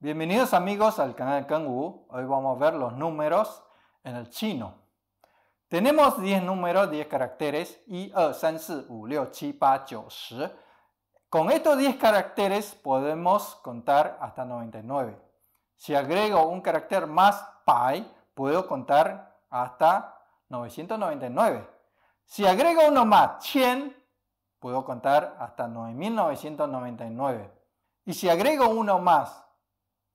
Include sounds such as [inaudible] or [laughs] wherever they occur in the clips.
Bienvenidos amigos al canal Kangu. Hoy vamos a ver los números en el chino. Tenemos 10 números, 10 caracteres. 1, 2, 3, 4, 5, 6, 7, 8, 9, 10. Con estos 10 caracteres podemos contar hasta 99. Si agrego un carácter más pi, puedo contar hasta 999. Si agrego uno más, 100, puedo contar hasta 9999. Y si agrego uno más,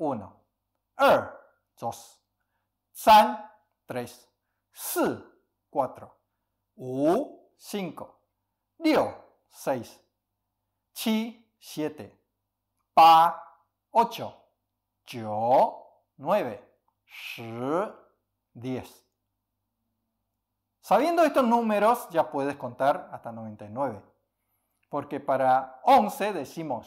1 2 er, san 3, S 4, 5, Dio 6, 7, Pa 8, YO 9, 10. Sabiendo estos números ya puedes contar hasta 99, porque para 11 decimos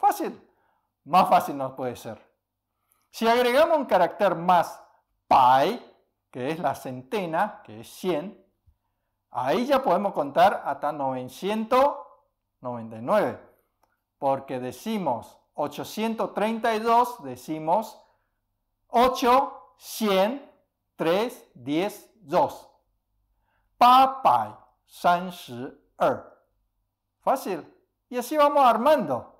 Fácil. Más fácil no puede ser. Si agregamos un carácter más pi, que es la centena, que es 100, ahí ya podemos contar hasta 999. Porque decimos 832, decimos 8, 100, 3, 10, 2. Pa, san, er. Fácil. Y así vamos armando.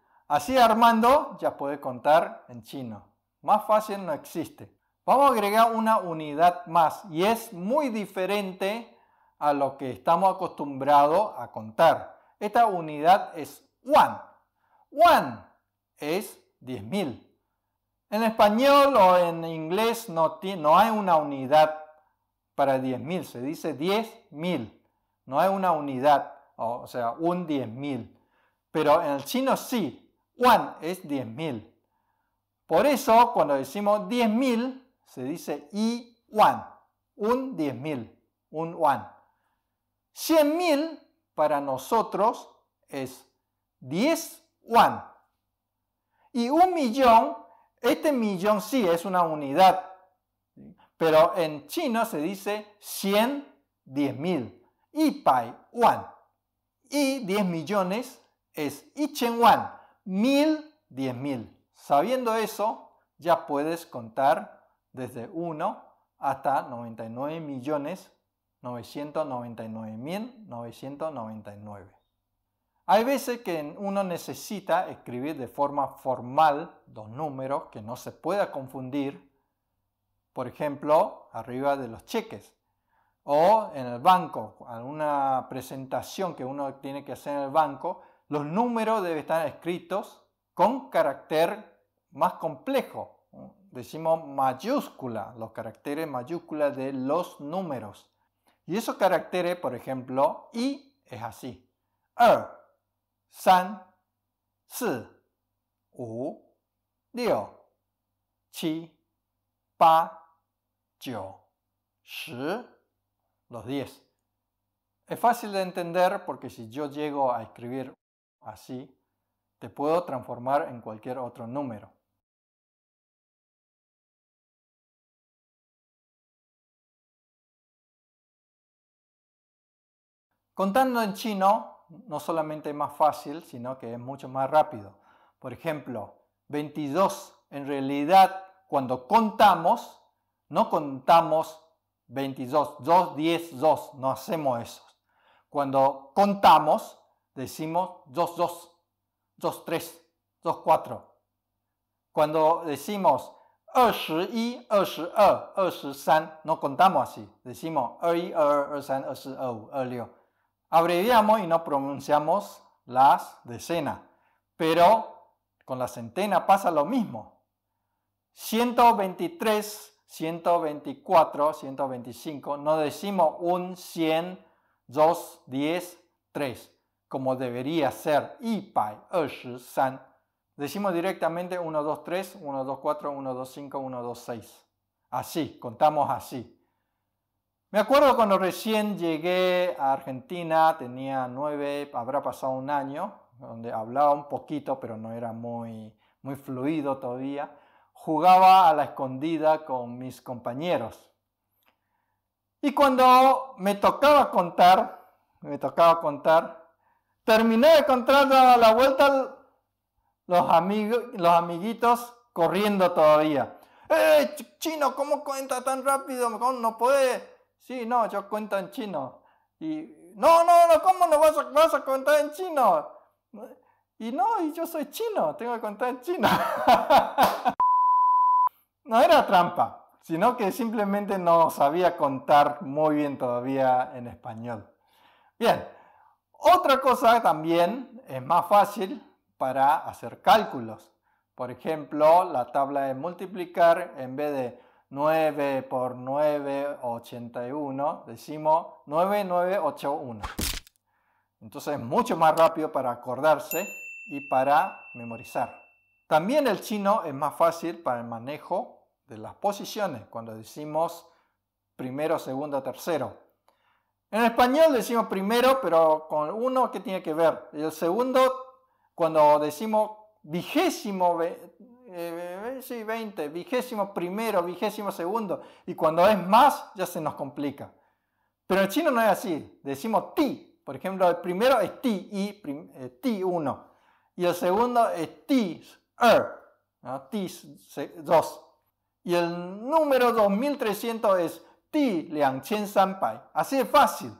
Así Armando ya puede contar en chino. Más fácil no existe. Vamos a agregar una unidad más y es muy diferente a lo que estamos acostumbrados a contar. Esta unidad es one. One es 10.000. En español o en inglés no, no hay una unidad para 10.000, se dice 10.000. No hay una unidad, o sea, un 10.000. Pero en el chino sí, Juan es 10.000. Por eso, cuando decimos 10.000, se dice y Juan, un 10.000, un Juan. 100.000 para nosotros es 10 Juan. Y un millón, este millón sí es una unidad, pero en chino se dice 100 10.000. Y Pai Y 10 millones es y Chen Yuan mil, diez mil. Sabiendo eso, ya puedes contar desde 1 hasta 99 millones nueve mil nueve. Hay veces que uno necesita escribir de forma formal dos números que no se pueda confundir, por ejemplo, arriba de los cheques o en el banco, alguna presentación que uno tiene que hacer en el banco los números deben estar escritos con carácter más complejo. Decimos mayúscula, los caracteres mayúsculas de los números. Y esos caracteres, por ejemplo, I es así. Er, san, si, u, dio, chi, pa, yo, shi, los 10. Es fácil de entender porque si yo llego a escribir Así, te puedo transformar en cualquier otro número. Contando en chino no solamente es más fácil, sino que es mucho más rápido. Por ejemplo, 22 en realidad cuando contamos, no contamos 22, 2, 10, 2, no hacemos eso. Cuando contamos, decimos 2-2, 3 2-4. Cuando decimos 21, 22, 23, no contamos así. Decimos 21, 22, 23, 24, 26. Abreviamos y no pronunciamos las decenas. Pero con la centena pasa lo mismo. 123, 124, 125, no decimos un 100, 2, 10, 3 como debería ser ipai 23. Decimos directamente 1, 2, 3, 1, 2, 4, 1, 2, 5, 1, 2, 6. Así, contamos así. Me acuerdo cuando recién llegué a Argentina, tenía nueve, habrá pasado un año, donde hablaba un poquito, pero no era muy, muy fluido todavía. Jugaba a la escondida con mis compañeros. Y cuando me tocaba contar, me tocaba contar, Terminé de contar a la vuelta los, amigos, los amiguitos corriendo todavía. ¡Eh, chino, cómo cuenta tan rápido! No puede. Sí, no, yo cuento en chino. Y, no, no, no, ¿cómo no vas a, contar en chino? Y no, yo soy chino, tengo que contar en chino. [laughs] no era trampa, sino que simplemente no sabía contar muy bien todavía en español. Bien, otra cosa también es más fácil para hacer cálculos. Por ejemplo, la tabla de multiplicar, en vez de 9 por 9, 81, decimos 9981. Entonces es mucho más rápido para acordarse y para memorizar. También el chino es más fácil para el manejo de las posiciones, cuando decimos primero, segundo, tercero. En español decimos primero, pero con uno, ¿qué tiene que ver? El segundo, cuando decimos vigésimo, eh, sí, 20, vigésimo primero, vigésimo segundo, y cuando es más, ya se nos complica. Pero en chino no es así, decimos ti, por ejemplo, el primero es ti, y eh, ti uno, y el segundo es ti, er, ti dos. Y el número 2300 es ti liang san Así de fácil.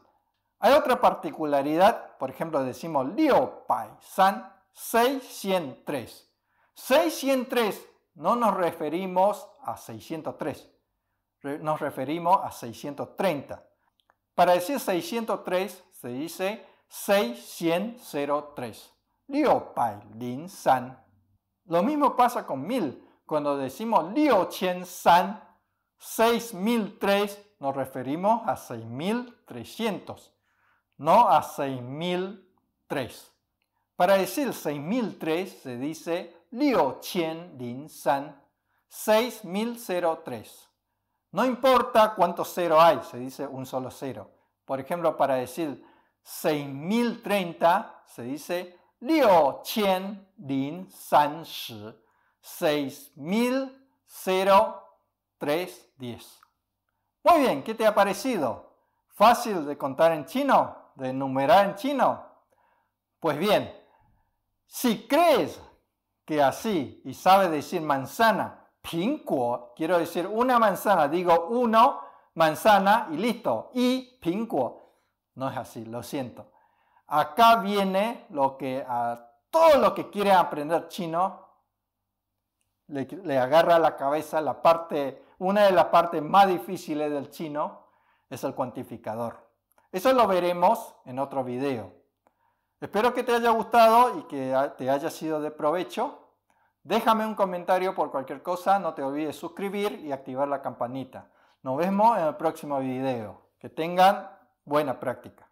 Hay otra particularidad, por ejemplo, decimos liu pai san 603. 603 no nos referimos a 603, nos referimos a 630. Para decir 603 se dice 6103. Liu pai lin san. Lo mismo pasa con mil. Cuando decimos Lio qian san, 6003 nos referimos a 6300, no a 6003. Para decir 6003 se dice Liu Qian Lin San 6003. No importa cuántos cero hay, se dice un solo cero. Por ejemplo, para decir 6030 se dice Liu Qian Lin San Shi 6003. 10. Muy bien, ¿qué te ha parecido? ¿Fácil de contar en chino? ¿De enumerar en chino? Pues bien, si crees que así y sabes decir manzana, pincuo quiero decir una manzana, digo uno, manzana y listo, y pincuo No es así, lo siento. Acá viene lo que a todo lo que quiere aprender chino le, le agarra la cabeza la parte una de las partes más difíciles del chino es el cuantificador. Eso lo veremos en otro video. Espero que te haya gustado y que te haya sido de provecho. Déjame un comentario por cualquier cosa, no te olvides suscribir y activar la campanita. Nos vemos en el próximo video. Que tengan buena práctica.